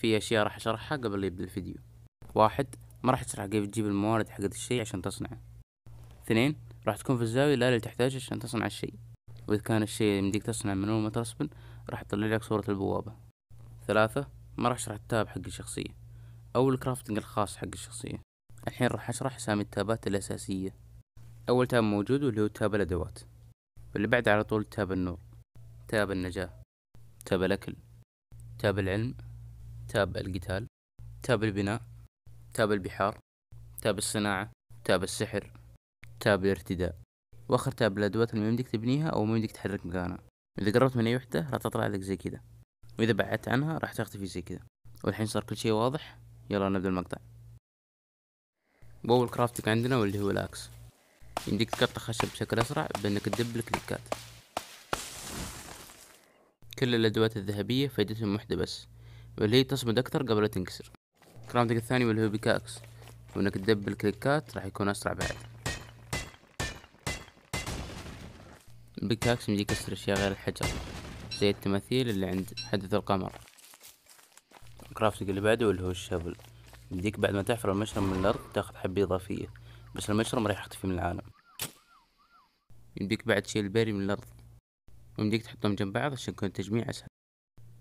في اشياء راح اشرحها قبل يبدا الفيديو واحد ما راح تشرح كيف تجيب الموارد حق الشيء عشان تصنعه اثنين راح تكون في الزاوية الآلة اللي تحتاجها عشان تصنع الشيء وإذا كان الشيء يمديك تصنع من أول ما ترسبن راح تطلع لك صورة البوابة ثلاثة ما راح أشرح التاب حق الشخصية أو الكرافتنج الخاص حق الشخصية الحين راح أشرح أسامي التابات الأساسية أول تاب موجود واللي هو تاب الأدوات واللي بعد على طول تاب النور تاب النجاة تاب الأكل تاب العلم تاب القتال تاب البناء تاب البحار تاب الصناعة تاب السحر تاب الارتداء واخر تاب الادوات اللي ممدك تبنيها او ممدك تحرك مكانها اذا قربت من اي وحدة راح تطلع لك زي كذا واذا بعدت عنها راح تختفي زي كذا والحين صار كل شيء واضح يلا نبدا المقطع بول كرافتك عندنا واللي هو الاكس يمديك تقطع خشب بشكل اسرع بانك تدب الكليكات كل الادوات الذهبية فائدتهم واحدة بس واللي هي تصمد أكثر قبل لا تنكسر كرامتك الثاني واللي هو بيكاكس وإنك تدبل كليكات راح يكون أسرع بعد البيكاكس يمديك يكسر أشياء غير الحجر زي التماثيل اللي عند حدث القمر كرافتك اللي بعده واللي هو الشافل يمديك بعد ما تحفر المشرم من الأرض تاخذ حبة إضافية بس المشرم راح يختفي من العالم يمديك بعد تشيل البيري من الأرض ويمديك تحطهم جنب بعض عشان يكون التجميع أسهل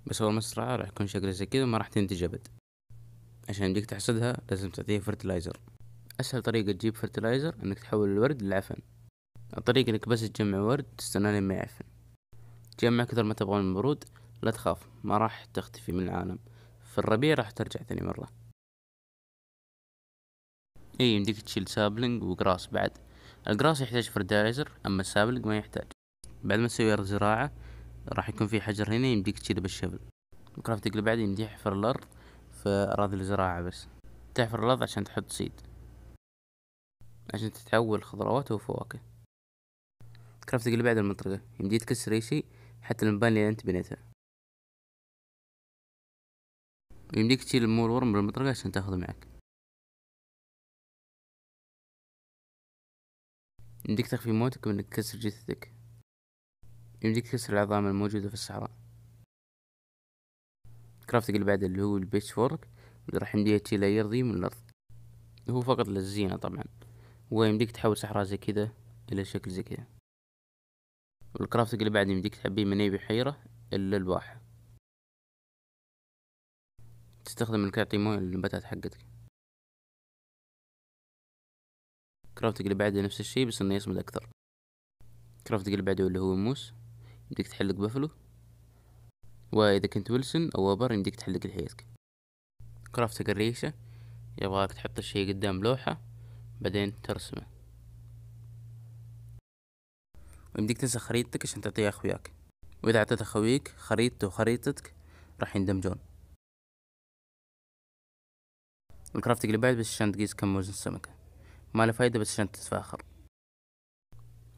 بس ما مزرعة راح يكون شكلها زي كذا ما راح تنتج أبد عشان يمديك تحصدها لازم تعطيه فرتلايزر أسهل طريقة تجيب فرتلايزر إنك تحول الورد لعفن الطريقة إنك بس تجمع ورد تستنى ما يعفن تجمع كثر ما تبغى من الورود لا تخاف ما راح تختفي من العالم في الربيع راح ترجع ثاني مرة اي يمديك تشيل سابلنج وقراص بعد القراص يحتاج فرتلايزر اما السابلنج ما يحتاج بعد ما تسوي زراعة راح يكون في حجر هنا يمديك تشيله بالشبل الكرافتنج اللي بعده يمديك يحفر الارض في اراضي الزراعة بس تحفر الارض عشان تحط سيد عشان تتحول خضروات وفواكه الكرافتنج اللي بعد المنطقة يمديك تكسر اي شي حتى المباني اللي انت بنيتها يمديك تشيل المول ورم بالمطرقة عشان تاخذه معك يمديك تخفي موتك من كسر جثتك يمديك تكسر العظام الموجودة في الصحراء كرافتك اللي بعده اللي هو البيتش فورك راح يمديها تشيل أي أرضي من الأرض هو فقط للزينة طبعا ويمديك تحول صحراء زي كذا إلى شكل زي كذا والكرافتك اللي بعده يمديك تعبيه أي بحيرة إلا الواحة تستخدم انك تعطي مويه للنباتات حقتك كرافتك اللي بعده نفس الشي بس انه يصمد اكثر كرافتك اللي بعده اللي هو الموس يمديك تحلق بافلو وإذا كنت ويلسون أو وبر يمديك تحلق لحيتك كرافتك الريشة يبغاك تحط الشي قدام لوحة بعدين ترسمه ويمديك تنسخ خريطتك عشان تعطيها أخوياك وإذا أعطيت أخويك خريطته وخريطتك راح يندمجون الكرافتك اللي بعد بس عشان تقيس كم وزن السمكة ما له فايدة بس عشان تتفاخر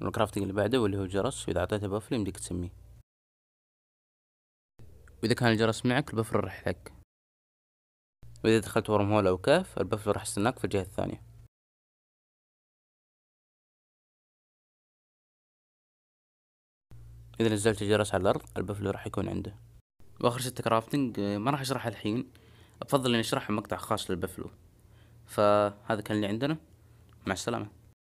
الكرافتنج اللي بعده واللي هو الجرس واذا اعطيته بفل يمديك تسميه واذا كان الجرس معك البفل راح لك واذا دخلت ورم هول او كهف البفل راح يستناك في الجهة الثانية اذا نزلت الجرس على الارض البفل راح يكون عنده واخر ستة آه، كرافتنج ما راح اشرحها الحين افضل اني اشرحها مقطع خاص للبفلو فهذا كان اللي عندنا مع السلامه